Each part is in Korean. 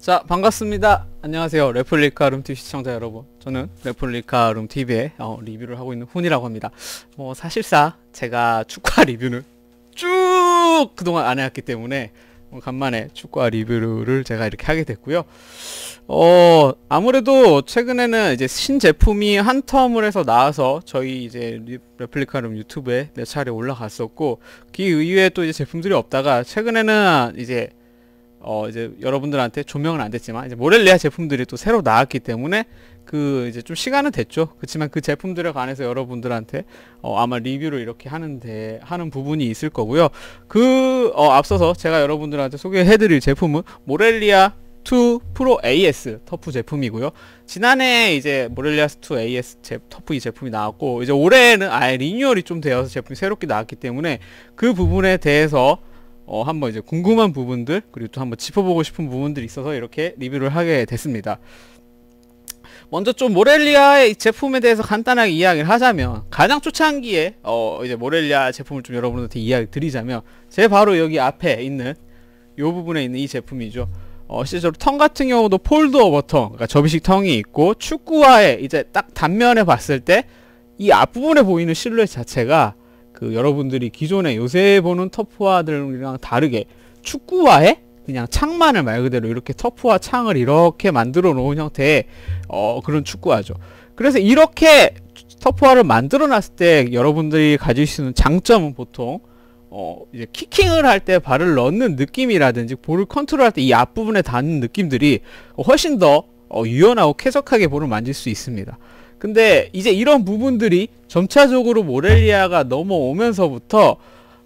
자 반갑습니다 안녕하세요 레플리카 룸TV 시청자 여러분 저는 레플리카 룸TV의 어, 리뷰를 하고 있는 훈이라고 합니다 뭐 사실상 제가 축구 리뷰는 쭉 그동안 안 해왔기 때문에 어, 간만에 축구 리뷰를 제가 이렇게 하게 됐고요 어 아무래도 최근에는 이제 신제품이 한 텀을 해서 나와서 저희 이제 레플리카 룸 유튜브에 몇 차례 올라갔었고 그 이후에 또 이제 제품들이 없다가 최근에는 이제 어 이제 여러분들한테 조명은 안 됐지만 이제 모렐리아 제품들이 또 새로 나왔기 때문에 그 이제 좀 시간은 됐죠. 그렇지만 그 제품들에 관해서 여러분들한테 어 아마 리뷰를 이렇게 하는데 하는 부분이 있을 거고요. 그어 앞서서 제가 여러분들한테 소개해드릴 제품은 모렐리아 2 프로 AS 터프 제품이고요. 지난해 이제 모렐리아스 2 AS 제, 터프 이 제품이 나왔고 이제 올해는 아예 리뉴얼이 좀 되어서 제품이 새롭게 나왔기 때문에 그 부분에 대해서 어, 한번 이제 궁금한 부분들 그리고 또 한번 짚어보고 싶은 부분들이 있어서 이렇게 리뷰를 하게 됐습니다. 먼저 좀 모렐리아의 제품에 대해서 간단하게 이야기를 하자면 가장 초창기에 어 이제 모렐리아 제품을 좀 여러분한테 이야기 드리자면 제 바로 여기 앞에 있는 요 부분에 있는 이 제품이죠. 어 실제로 턴 같은 경우도 폴드어 버턴 그러니까 접이식 턴이 있고 축구화에 이제 딱 단면에 봤을 때 이 앞부분에 보이는 실루엣 자체가 그 여러분들이 기존에 요새 보는 터프화들이랑 다르게 축구화에 그냥 창만을 말 그대로 이렇게 터프와 창을 이렇게 만들어 놓은 형태의 어, 그런 축구화죠. 그래서 이렇게 터프화를 만들어 놨을 때 여러분들이 가질 수 있는 장점은 보통 어, 이제 키킹을 할 때 발을 넣는 느낌이라든지 볼을 컨트롤할 때 이 앞부분에 닿는 느낌들이 훨씬 더 어, 유연하고 쾌적하게 볼을 만질 수 있습니다. 근데 이제 이런 부분들이 점차적으로 모렐리아가 넘어오면서부터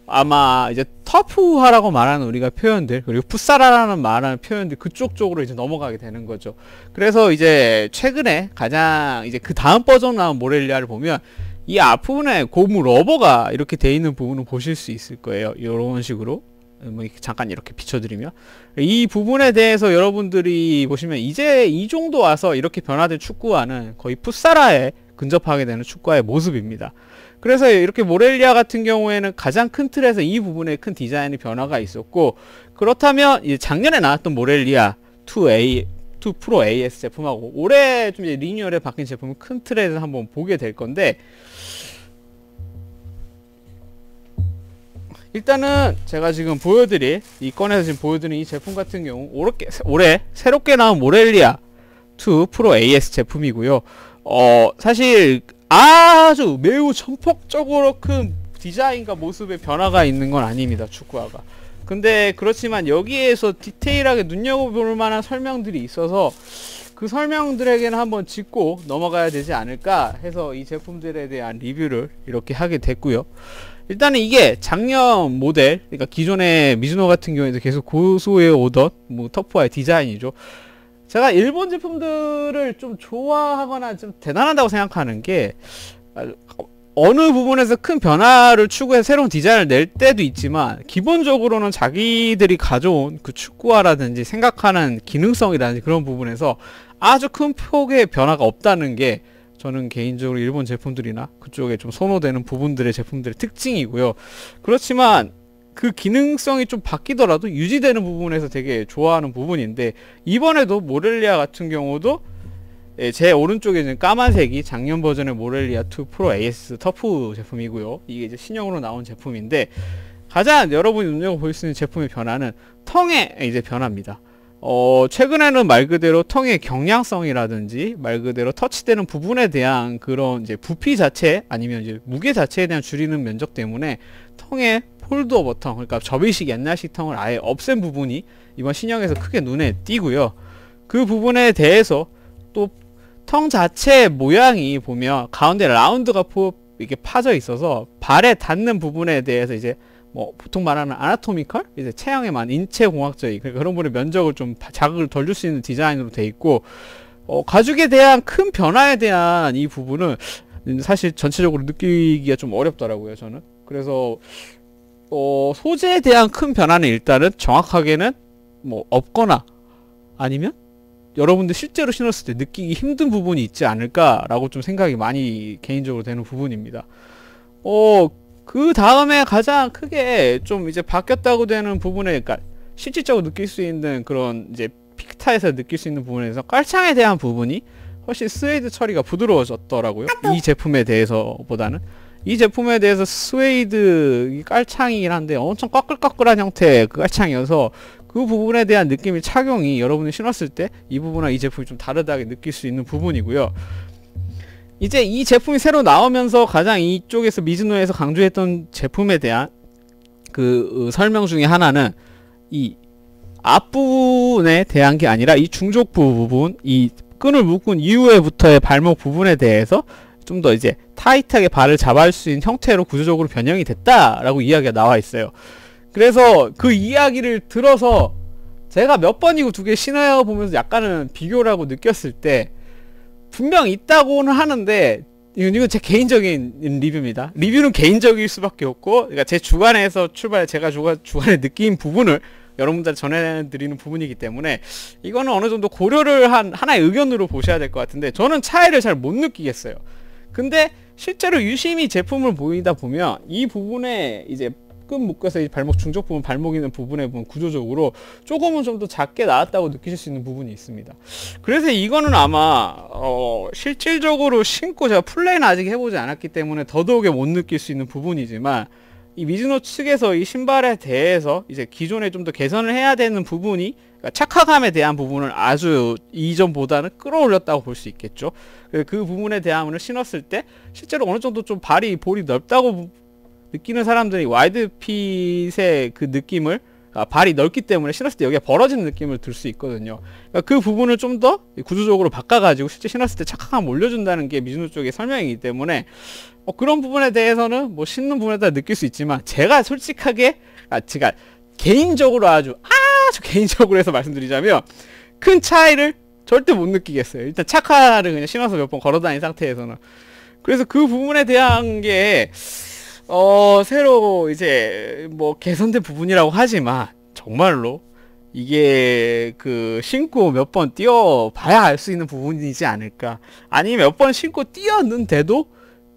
아마 이제 터프화라고 말하는 우리가 표현들 그리고 풋사라라는 말하는 표현들 그쪽 쪽으로 이제 넘어가게 되는 거죠. 그래서 이제 최근에 가장 이제 그 다음 버전 나온 모렐리아를 보면 이 앞부분에 고무 러버가 이렇게 돼 있는 부분을 보실 수 있을 거예요. 이런 식으로 뭐 잠깐 이렇게 비춰드리면이 부분에 대해서 여러분들이 보시면 이제 이 정도 와서 이렇게 변화된 축구와는 거의 풋사라에 근접하게 되는 축구의 화 모습입니다. 그래서 이렇게 모렐리아 같은 경우에는 가장 큰 틀에서 이 부분에 큰 디자인의 변화가 있었고 그렇다면 작년에 나왔던 모렐리아 2A 2 프로 AS 제품하고 올해 좀 리뉴얼에 바뀐 제품은 큰 틀에서 한번 보게 될 건데 일단은 제가 지금 보여드릴 이 건에서 지금 보여드린 이 제품 같은 경우 오롭게, 올해 새롭게 나온 모렐리아 2 프로 AS 제품이고요 어 사실 아주 매우 전폭적으로 큰 디자인과 모습의 변화가 있는 건 아닙니다 축구화가 근데 그렇지만 여기에서 디테일하게 눈여겨볼 만한 설명들이 있어서 그 설명들에게는 한번 짚고 넘어가야 되지 않을까 해서 이 제품들에 대한 리뷰를 이렇게 하게 됐고요 일단은 이게 작년 모델, 그러니까 기존의 미즈노 같은 경우에도 계속 고수에 오던 뭐 터프와의 디자인이죠. 제가 일본 제품들을 좀 좋아하거나 좀 대단하다고 생각하는 게 아, 어느 부분에서 큰 변화를 추구해 새로운 디자인을 낼 때도 있지만 기본적으로는 자기들이 가져온 그 축구화라든지 생각하는 기능성이라든지 그런 부분에서 아주 큰 폭의 변화가 없다는 게 저는 개인적으로 일본 제품들이나 그쪽에 좀 선호되는 부분들의 제품들의 특징이고요. 그렇지만 그 기능성이 좀 바뀌더라도 유지되는 부분에서 되게 좋아하는 부분인데 이번에도 모렐리아 같은 경우도 예, 제 오른쪽에 있는 까만색이 작년 버전의 모렐리아 2 프로 AS 터프 제품이고요. 이게 이제 신형으로 나온 제품인데 가장 여러분이 눈여겨볼 수 있는 제품의 변화는 텅의 이제 변화입니다. 어, 최근에는 말 그대로 통의 경량성이라든지 말 그대로 터치되는 부분에 대한 그런 이제 부피 자체 아니면 이제 무게 자체에 대한 줄이는 면적 때문에 통의 폴드오 버튼 그러니까 접이식 옛날식 통을 아예 없앤 부분이 이번 신형에서 크게 눈에 띄고요. 그 부분에 대해서 또 텅 자체의 모양이 보면 가운데 라운드가 포, 이렇게 파져 있어서 발에 닿는 부분에 대해서 이제 뭐 보통 말하는 아나토미컬 이제 체형에 맞는 인체 공학적인 그러니까 그런 분의 면적을 좀 자극을 덜 줄 수 있는 디자인으로 돼 있고 어, 가죽에 대한 큰 변화에 대한 이 부분은 사실 전체적으로 느끼기가 좀 어렵더라고요 저는 그래서 어, 소재에 대한 큰 변화는 일단은 정확하게는 뭐 없거나 아니면 여러분들 실제로 신었을 때 느끼기 힘든 부분이 있지 않을까라고 좀 생각이 많이 개인적으로 되는 부분입니다. 어, 그 다음에 가장 크게 좀 이제 바뀌었다고 되는 부분에 그러니까 실질적으로 느낄 수 있는 그런 이제 픽타에서 느낄 수 있는 부분에서 깔창에 대한 부분이 훨씬 스웨이드 처리가 부드러워졌더라고요. 이 제품에 대해서보다는 이 제품에 대해서 스웨이드 깔창이긴 한데 엄청 꺼끌꺼끌한 형태의 그 깔창이어서 그 부분에 대한 느낌이 착용이 여러분이 신었을 때 이 부분과 이 제품이 좀 다르다고 느낄 수 있는 부분이고요. 이제 이 제품이 새로 나오면서 가장 이쪽에서 미즈노에서 강조했던 제품에 대한 그 어, 설명 중에 하나는 이 앞부분에 대한 게 아니라 이 중족 부분, 부이 끈을 묶은 이후에부터의 발목 부분에 대해서 좀 더 이제 타이트하게 발을 잡을수 있는 형태로 구조적으로 변형이 됐다라고 이야기가 나와 있어요. 그래서 그 이야기를 들어서 제가 몇 번이고 두 개 신어야 보면서 약간은 비교라고 느꼈을 때 분명 있다고는 하는데 이건, 이건 제 개인적인 리뷰입니다. 리뷰는 개인적일 수밖에 없고 그러니까 제 주관에서 출발 제가 주관, 주관에 느낀 부분을 여러분들 전해드리는 부분이기 때문에 이거는 어느 정도 고려를 한 하나의 의견으로 보셔야 될 것 같은데 저는 차이를 잘 못 느끼겠어요. 근데 실제로 유심히 제품을 보이다 보면 이 부분에 이제 끝금 묶여서 이 발목 중족 부분, 발목 있는 부분에 보면 구조적으로 조금은 좀 더 작게 나왔다고 느끼실 수 있는 부분이 있습니다. 그래서 이거는 아마 어, 실질적으로 신고 제가 플레이는 아직 해보지 않았기 때문에 더더욱에 못 느낄 수 있는 부분이지만 이 미즈노 측에서 이 신발에 대해서 이제 기존에 좀 더 개선을 해야 되는 부분이 그러니까 착화감에 대한 부분을 아주 이전보다는 끌어올렸다고 볼 수 있겠죠. 그, 그 부분에 대한 부분을 신었을 때 실제로 어느 정도 좀 발이 볼이 넓다고 느끼는 사람들이 와이드 핏의 그 느낌을 아, 발이 넓기 때문에 신었을 때 여기가 벌어지는 느낌을 들 수 있거든요. 그러니까 그 부분을 좀 더 구조적으로 바꿔가지고 실제 신었을 때 착각함 올려준다는 게 미즈노 쪽의 설명이기 때문에 어, 그런 부분에 대해서는 뭐 신는 부분에 따라 느낄 수 있지만 제가 솔직하게 아 제가 개인적으로 아주 아주 개인적으로 해서 말씀드리자면 큰 차이를 절대 못 느끼겠어요. 일단 착화를 그냥 신어서 몇 번 걸어다닌 상태에서는 그래서 그 부분에 대한 게 어, 새로 이제 뭐 개선된 부분이라고 하지만 정말로 이게 그 신고 몇 번 뛰어봐야 알 수 있는 부분이지 않을까. 아니 면몇 번 신고 뛰었는데도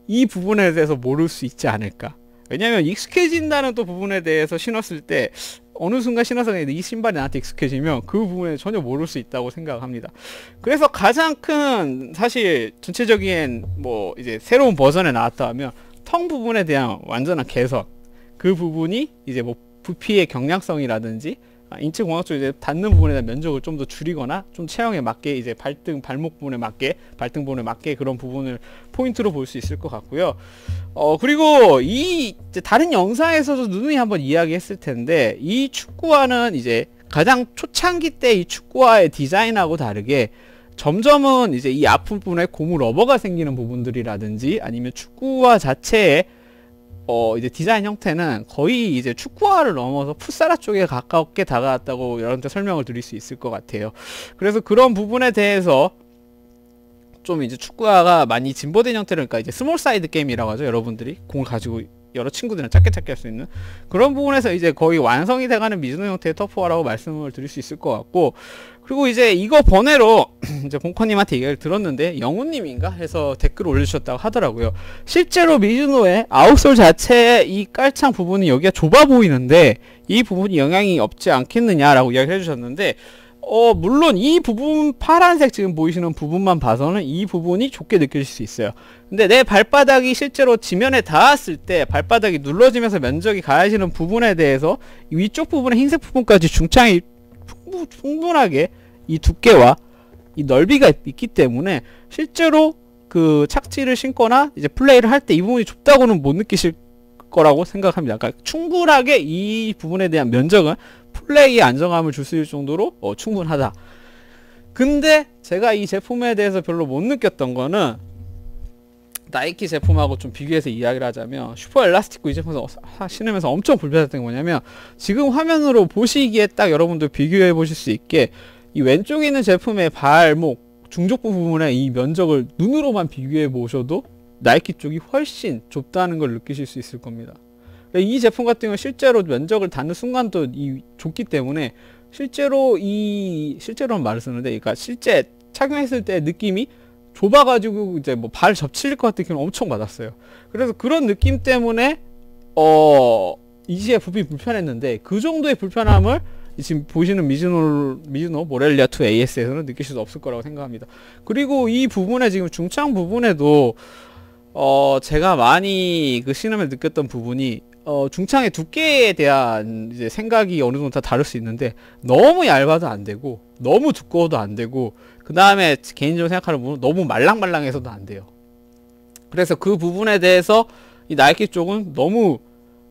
이 부분에 대해서 모를 수 있지 않을까. 왜냐면 익숙해진다는 또 부분에 대해서 신었을 때 어느 순간 신어서 이 신발이 나한테 익숙해지면 그 부분에 전혀 모를 수 있다고 생각합니다. 그래서 가장 큰 사실 전체적인 뭐 이제 새로운 버전에 나왔다 하면 텅 부분에 대한 완전한 개선 그 부분이 이제 뭐 부피의 경량성이라든지 아, 인체공학 쪽에 이 닿는 부분에 대한 면적을 좀 더 줄이거나 좀 체형에 맞게 이제 발등 발목 부분에 맞게 발등 부분에 맞게 그런 부분을 포인트로 볼 수 있을 것 같고요. 어 그리고 이 다른 영상에서도 누누이 한번 이야기했을 텐데 이 축구화는 이제 가장 초창기 때 이 축구화의 디자인하고 다르게 점점은 이제 이아부분에 고무 러버가 생기는 부분들이라든지 아니면 축구화 자체의 어 이제 디자인 형태는 거의 이제 축구화를 넘어서 풋사라 쪽에 가깝게 다가왔다고 여러분께 설명을 드릴 수 있을 것 같아요. 그래서 그런 부분에 대해서 좀 이제 축구화가 많이 진보된 형태로 그러니까 이제 스몰 사이드 게임이라고 하죠. 여러분들이 공을 가지고 여러 친구들이랑 작게 작게 할 수 있는 그런 부분에서 이제 거의 완성이 돼가는 미즈노 형태의 터프화라고 말씀을 드릴 수 있을 것 같고 그리고 이제 이거 번외로 이제 공커님한테 얘기를 들었는데 영우님인가 해서 댓글 올리셨다고 하더라고요. 실제로 미즈노의 아웃솔 자체의 이 깔창 부분이 여기가 좁아 보이는데 이 부분이 영향이 없지 않겠느냐라고 이야기를 해주셨는데 어 물론 이 부분 파란색 지금 보이시는 부분만 봐서는 이 부분이 좁게 느껴질 수 있어요. 근데 내 발바닥이 실제로 지면에 닿았을 때 발바닥이 눌러지면서 면적이 가해지는 부분에 대해서 위쪽 부분의 흰색 부분까지 중창이 충분하게 이 두께와 이 넓이가 있기 때문에 실제로 그 착지를 신거나 이제 플레이를 할 때 이 부분이 좁다고는 못 느끼실 거라고 생각합니다. 그러니까 충분하게 이 부분에 대한 면적은 플레이의 안정감을 줄 수 있을 정도로 어, 충분하다. 근데 제가 이 제품에 대해서 별로 못 느꼈던 거는 나이키 제품하고 좀 비교해서 이야기를 하자면 슈퍼 엘라스틱고 이 제품에서 신으면서 엄청 불편했던 게 뭐냐면 지금 화면으로 보시기에 딱 여러분들 비교해 보실 수 있게 이 왼쪽에 있는 제품의 발목 중족부 부분의 이 면적을 눈으로만 비교해 보셔도 나이키 쪽이 훨씬 좁다는 걸 느끼실 수 있을 겁니다. 그러니까 이 제품 같은 경우 는 실제로 면적을 닿는 순간도 이 좁기 때문에 실제로 이 실제로는 말을 쓰는데 그러니까 실제 착용했을 때 느낌이 좁아가지고 이제 뭐 발접칠것 같은 경우는 엄청 받았어요. 그래서 그런 느낌 때문에 어 이지의 부피 불편했는데 그 정도의 불편함을 지금 보시는 미즈노, 미즈노 모렐리아 2 AS에서는 느낄 수 없을 거라고 생각합니다. 그리고 이 부분에 지금 중창 부분에도 어 제가 많이 그 신음을 느꼈던 부분이 어 중창의 두께에 대한 이제 생각이 어느 정도 다 다를 수 있는데 너무 얇아도 안 되고 너무 두꺼워도 안 되고 그 다음에 개인적으로 생각하는 부분은 너무 말랑말랑해서도 안 돼요. 그래서 그 부분에 대해서 이 나이키 쪽은 너무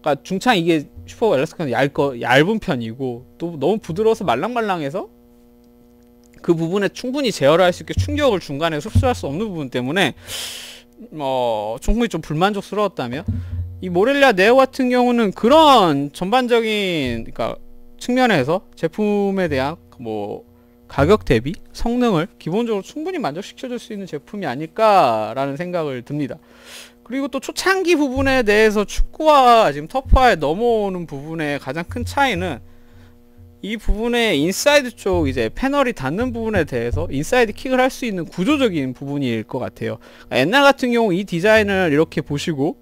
그러니까 중창 이게 슈퍼 엘라스카는 얇거, 얇은 편이고 또 너무 부드러워서 말랑말랑해서 그 부분에 충분히 제어를 할 수 있게 충격을 중간에 흡수할 수 없는 부분 때문에 뭐 음, 충분히 어, 좀 불만족스러웠다면 이 모렐리아 네오 같은 경우는 그런 전반적인 그니까 측면에서 제품에 대한 뭐 가격 대비 성능을 기본적으로 충분히 만족시켜줄 수 있는 제품이 아닐까라는 생각을 듭니다. 그리고 또 초창기 부분에 대해서 축구와 지금 터프와에 넘어오는 부분의 가장 큰 차이는 이 부분에 인사이드 쪽 이제 패널이 닿는 부분에 대해서 인사이드 킥을 할 수 있는 구조적인 부분일 것 같아요. 그러니까 옛날 같은 경우 이 디자인을 이렇게 보시고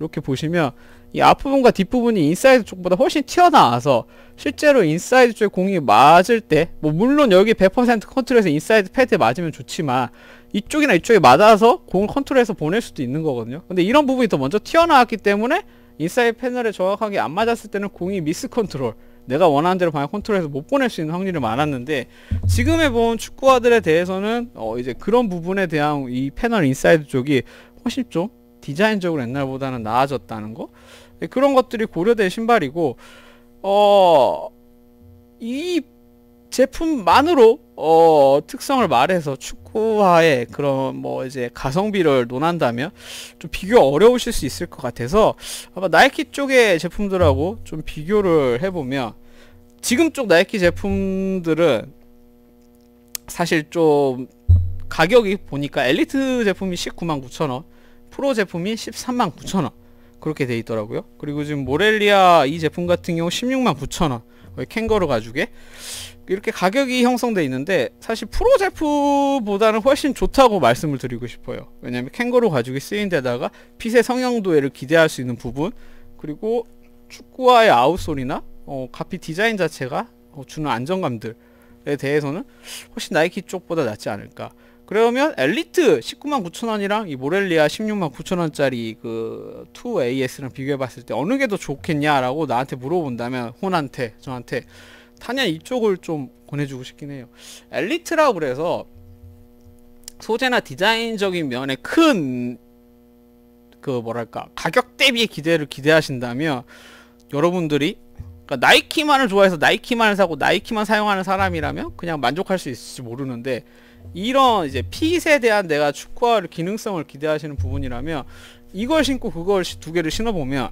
이렇게 보시면 이 앞부분과 뒷부분이 인사이드 쪽보다 훨씬 튀어나와서 실제로 인사이드 쪽에 공이 맞을 때 뭐 물론 여기 100% 컨트롤해서 인사이드 패드에 맞으면 좋지만 이쪽이나 이쪽에 맞아서 공을 컨트롤해서 보낼 수도 있는 거거든요 근데 이런 부분이 더 먼저 튀어나왔기 때문에 인사이드 패널에 정확하게 안 맞았을 때는 공이 미스 컨트롤 내가 원하는 대로 방향 컨트롤해서 못 보낼 수 있는 확률이 많았는데 지금의 본 축구화들에 대해서는 어 이제 그런 부분에 대한 이 패널 인사이드 쪽이 훨씬 좀 디자인적으로 옛날보다는 나아졌다는 거 예, 그런 것들이 고려된 신발이고 어 이 제품만으로 어 특성을 말해서 축구화의 그런 뭐 이제 가성비를 논한다면 좀 비교 어려우실 수 있을 것 같아서 아마 나이키 쪽의 제품들하고 좀 비교를 해보면 지금 쪽 나이키 제품들은 사실 좀 가격이 보니까 엘리트 제품이 19만 9천원 프로 제품이 13만 9천원 그렇게 돼 있더라고요 그리고 지금 모렐리아 이 제품 같은 경우 16만 9천원 캥거루 가죽에 이렇게 가격이 형성되어 있는데 사실 프로 제품보다는 훨씬 좋다고 말씀을 드리고 싶어요 왜냐면 캥거루 가죽이 쓰인 데다가 핏의 성형도에를 기대할 수 있는 부분 그리고 축구화의 아웃솔이나 어, 가피 디자인 자체가 어, 주는 안정감들에 대해서는 훨씬 나이키 쪽보다 낫지 않을까 그러면 엘리트 19만 9천원이랑 이 모렐리아 16만 9천원짜리 그 2AS랑 비교해봤을 때 어느 게 더 좋겠냐라고 나한테 물어본다면 혼한테 저한테 타냐 이쪽을 좀 권해주고 싶긴 해요 엘리트라고 그래서 소재나 디자인적인 면에 큰 그 뭐랄까 가격 대비의 기대를 기대하신다면 여러분들이 그러니까 나이키만을 좋아해서 나이키만을 사고 나이키만 사용하는 사람이라면 그냥 만족할 수 있을지 모르는데 이런 이제 핏에 대한 내가 축구화를 기능성을 기대하시는 부분이라면 이걸 신고 그걸 두 개를 신어보면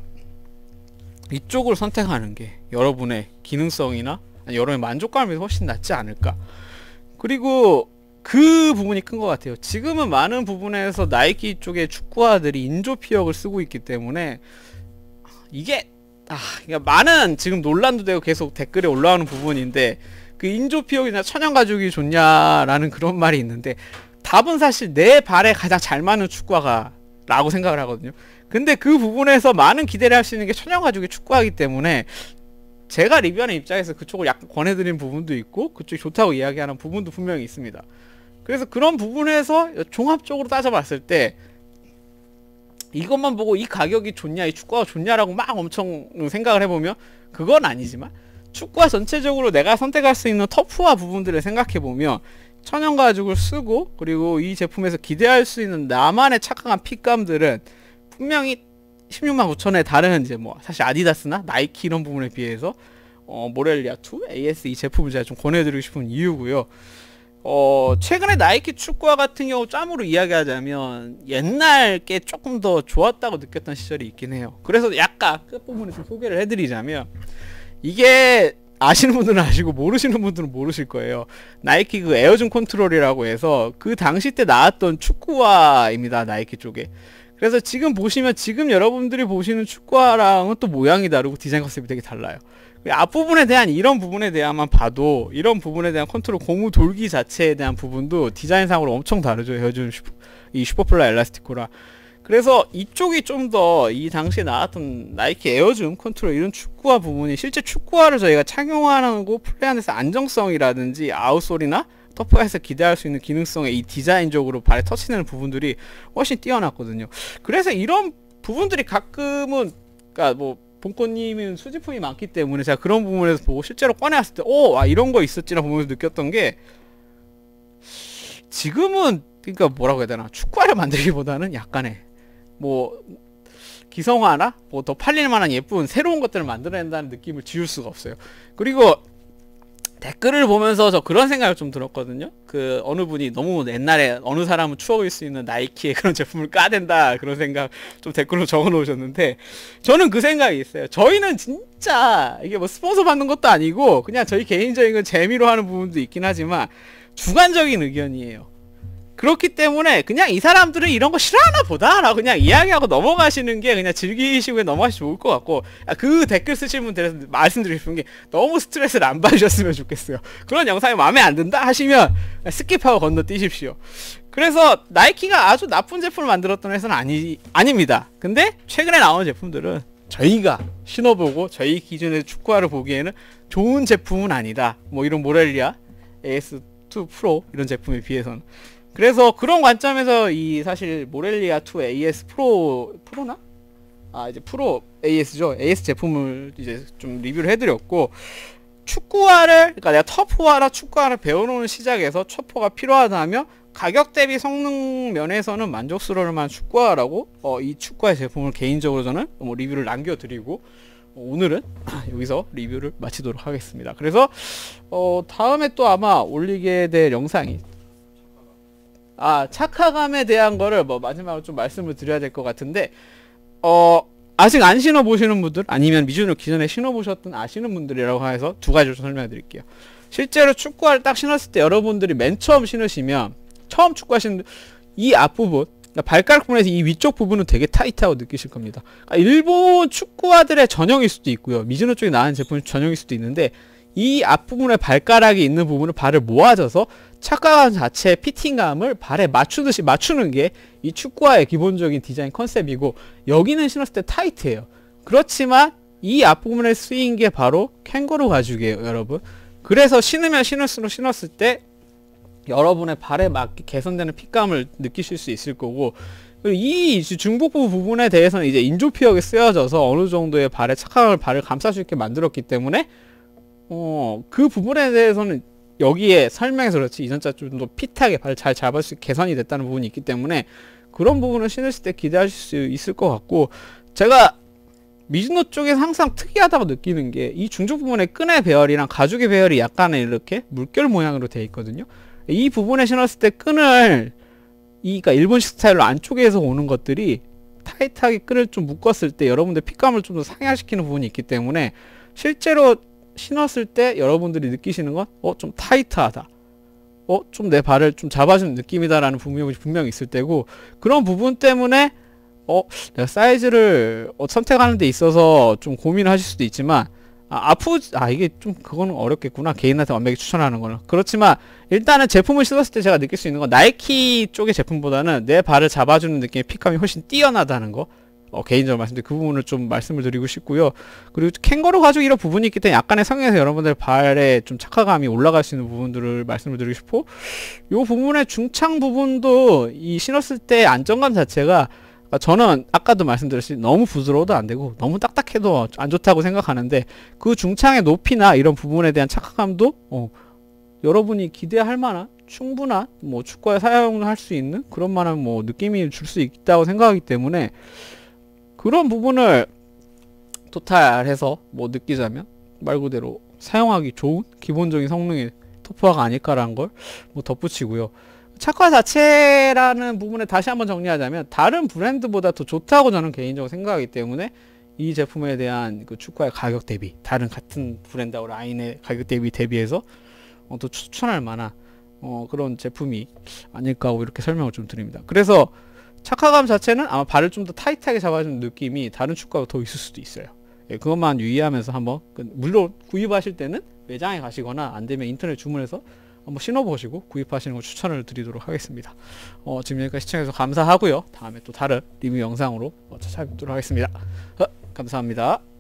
이쪽을 선택하는 게 여러분의 기능성이나 여러분의 만족감이 훨씬 낫지 않을까 그리고 그 부분이 큰 것 같아요 지금은 많은 부분에서 나이키 쪽의 축구화들이 인조 피혁을 쓰고 있기 때문에 이게 아, 그러니까 많은 지금 논란도 되고 계속 댓글에 올라오는 부분인데 그 인조 피혁이나 천연 가죽이 좋냐라는 그런 말이 있는데 답은 사실 내 발에 가장 잘 맞는 축구화가 라고 생각을 하거든요. 근데 그 부분에서 많은 기대를 할 수 있는 게 천연 가죽의 축구화이기 때문에 제가 리뷰하는 입장에서 그쪽을 약간 권해드린 부분도 있고 그쪽이 좋다고 이야기하는 부분도 분명히 있습니다. 그래서 그런 부분에서 종합적으로 따져봤을 때 이것만 보고 이 가격이 좋냐 이 축구가 화 좋냐라고 막 엄청 생각을 해보면 그건 아니지만 축구와 전체적으로 내가 선택할 수 있는 터프와 부분들을 생각해보면 천연 가죽을 쓰고 그리고 이 제품에서 기대할 수 있는 나만의 착각한 핏감들은 분명히 16만 9천에 다른 이제 뭐 사실 아디다스나 나이키 이런 부분에 비해서 어, 모렐리아 2 AS 이 제품을 제가 좀 권해드리고 싶은 이유고요. 어, 최근에 나이키 축구화 같은 경우 짬으로 이야기하자면 옛날 게 조금 더 좋았다고 느꼈던 시절이 있긴 해요. 그래서 약간 끝부분을 좀 소개를 해드리자면 이게 아시는 분들은 아시고 모르시는 분들은 모르실 거예요. 나이키 그 에어준 컨트롤이라고 해서 그 당시 때 나왔던 축구화입니다. 나이키 쪽에. 그래서 지금 보시면 지금 여러분들이 보시는 축구화랑은 또 모양이 다르고 디자인 컨셉이 되게 달라요. 앞부분에 대한 이런 부분에 대한만 봐도 이런 부분에 대한 컨트롤 고무 돌기 자체에 대한 부분도 디자인상으로 엄청 다르죠. 에어준 슈퍼, 이 슈퍼플라 엘라스티코라. 그래서 이쪽이 좀 더 이 당시에 나왔던 나이키 에어줌 컨트롤 이런 축구화 부분이 실제 축구화를 저희가 착용하고 플레이하면서 안정성이라든지 아웃솔이나 터프에서 기대할 수 있는 기능성의 이 디자인적으로 발에 터치되는 부분들이 훨씬 뛰어났거든요. 그래서 이런 부분들이 가끔은 그러니까 뭐 본코님은 수집품이 많기 때문에 제가 그런 부분에서 보고 실제로 꺼내왔을 때, 오, 아, 이런 거 있었지라 고 보면서 느꼈던 게, 지금은, 그러니까 뭐라고 해야 되나, 축구화를 만들기보다는 약간의 뭐 기성화나 뭐 더 팔릴 만한 예쁜 새로운 것들을 만들어낸다는 느낌을 지울 수가 없어요. 그리고 댓글을 보면서 저 그런 생각을 좀 들었거든요. 그 어느 분이 너무 옛날에 어느 사람은 추억일 수 있는 나이키의 그런 제품을 까댄다 그런 생각 좀 댓글로 적어놓으셨는데 저는 그 생각이 있어요. 저희는 진짜 이게 뭐 스폰서 받는 것도 아니고 그냥 저희 개인적인 재미로 하는 부분도 있긴 하지만 주관적인 의견이에요. 그렇기 때문에 그냥 이 사람들은 이런 거 싫어하나 보다라고 그냥 이야기하고 넘어가시는 게 그냥 즐기시고 넘어가시면 좋을 것 같고 아, 그 댓글 쓰신 분들에서 말씀드리고 싶은 게 너무 스트레스를 안 받으셨으면 좋겠어요 그런 영상이 마음에 안 든다 하시면 스킵하고 건너뛰십시오 그래서 나이키가 아주 나쁜 제품을 만들었던 회사는 아니, 아닙니다 근데 최근에 나온 제품들은 저희가 신어보고 저희 기준의 축구화를 보기에는 좋은 제품은 아니다 뭐 이런 모렐리아 AS2 프로 이런 제품에 비해서는 그래서 그런 관점에서 이 사실 모렐리아 2 AS 프로 프로나 아 이제 프로 AS죠 AS 제품을 이제 좀 리뷰를 해드렸고 축구화를 그러니까 내가 터프화나 축구화를 배워놓은 시작에서 초포가 필요하다며 가격 대비 성능 면에서는 만족스러울 만 축구화라고 어, 이 축구화 제품을 개인적으로 저는 뭐 리뷰를 남겨드리고 오늘은 여기서 리뷰를 마치도록 하겠습니다. 그래서 어, 다음에 또 아마 올리게 될 영상이 아 착화감에 대한 거를 뭐 마지막으로 좀 말씀을 드려야 될 것 같은데 어 아직 안 신어보시는 분들 아니면 미준을 기존에 신어보셨던 아시는 분들이라고 해서 두 가지로 설명드릴게요 해 실제로 축구화를 딱 신었을 때 여러분들이 맨 처음 신으시면 처음 축구하시는 이 앞부분 그러니까 발가락 부분에서 이 위쪽 부분은 되게 타이트하고 느끼실 겁니다 그러니까 일본 축구화들의 전형일 수도 있고요 미즈노 쪽에 나온 제품이 전형일 수도 있는데 이 앞부분에 발가락이 있는 부분을 발을 모아줘서착각한 자체의 피팅감을 발에 맞추듯이 맞추는 게 이 축구화의 기본적인 디자인 컨셉이고 여기는 신었을 때 타이트해요. 그렇지만 이 앞부분에 쓰인 게 바로 캥거루 가죽이에요, 여러분. 그래서 신으면 신을수록 신었을 때 여러분의 발에 맞게 개선되는 핏감을 느끼실 수 있을 거고 이 중복부 부분에 대해서는 이제 인조피혁이 쓰여져서 어느 정도의 발에 착각을 발을 감싸줄게 만들었기 때문에 어, 그 부분에 대해서는 여기에 설명해서 그렇지 이전자 좀 더 피트하게 잘 잡을 수 개선이 됐다는 부분이 있기 때문에 그런 부분을 신었을때 기대하실 수 있을 것 같고 제가 미즈노 쪽에서 항상 특이하다고 느끼는 게 이 중중 부분의 끈의 배열이랑 가죽의 배열이 약간의 이렇게 물결 모양으로 되어 있거든요. 이 부분에 신었을 때 끈을 이그니까 일본식 스타일로 안쪽에서 오는 것들이 타이트하게 끈을 좀 묶었을 때 여러분들 핏감을 좀 더 상향시키는 부분이 있기 때문에 실제로 신었을 때 여러분들이 느끼시는 건 어 좀 타이트하다 어 좀 내 발을 좀 잡아주는 느낌이다라는 분명히, 분명히 있을 때고 그런 부분 때문에 어 내가 사이즈를 어, 선택하는 데 있어서 좀 고민을 하실 수도 있지만 아, 아프 아 이게 좀 그거는 어렵겠구나 개인한테 완벽히 추천하는 거는 그렇지만 일단은 제품을 신었을 때 제가 느낄 수 있는 건 나이키 쪽의 제품보다는 내 발을 잡아주는 느낌의 핏감이 훨씬 뛰어나다는 거 어, 개인적으로 말씀드린 그 부분을 좀 말씀을 드리고 싶고요. 그리고 캥거루 가죽 이런 부분이 있기 때문에 약간의 성향에서 여러분들 발에 좀 착화감이 올라갈 수 있는 부분들을 말씀을 드리고 싶고 이 부분의 중창 부분도 이 신었을 때 안정감 자체가 저는 아까도 말씀드렸듯이 너무 부드러워도 안 되고 너무 딱딱해도 안 좋다고 생각하는데 그 중창의 높이나 이런 부분에 대한 착화감도 어, 여러분이 기대할 만한 충분한 뭐 축구에 사용할 수 있는 그런 만한 뭐 느낌이 줄 수 있다고 생각하기 때문에 그런 부분을 토탈해서 뭐 느끼자면 말 그대로 사용하기 좋은 기본적인 성능의 토프화가 아닐까라는 걸 뭐 덧붙이고요. 착화 자체라는 부분에 다시 한번 정리하자면 다른 브랜드보다 더 좋다고 저는 개인적으로 생각하기 때문에 이 제품에 대한 그 축구의 가격 대비 다른 같은 브랜드하고 라인의 가격 대비 대비해서 어, 또 추천할 만한 어, 그런 제품이 아닐까 하고 이렇게 설명을 좀 드립니다. 그래서 착화감 자체는 아마 발을 좀 더 타이트하게 잡아주는 느낌이 다른 축구하고 더 있을 수도 있어요. 예, 그것만 유의하면서 한번 그 물론 구입하실 때는 매장에 가시거나 안되면 인터넷 주문해서 한번 신어보시고 구입하시는 걸 추천을 드리도록 하겠습니다. 어, 지금 여기까지 시청해주셔서 감사하고요. 다음에 또 다른 리뷰 영상으로 어, 찾아뵙도록 하겠습니다. 어, 감사합니다.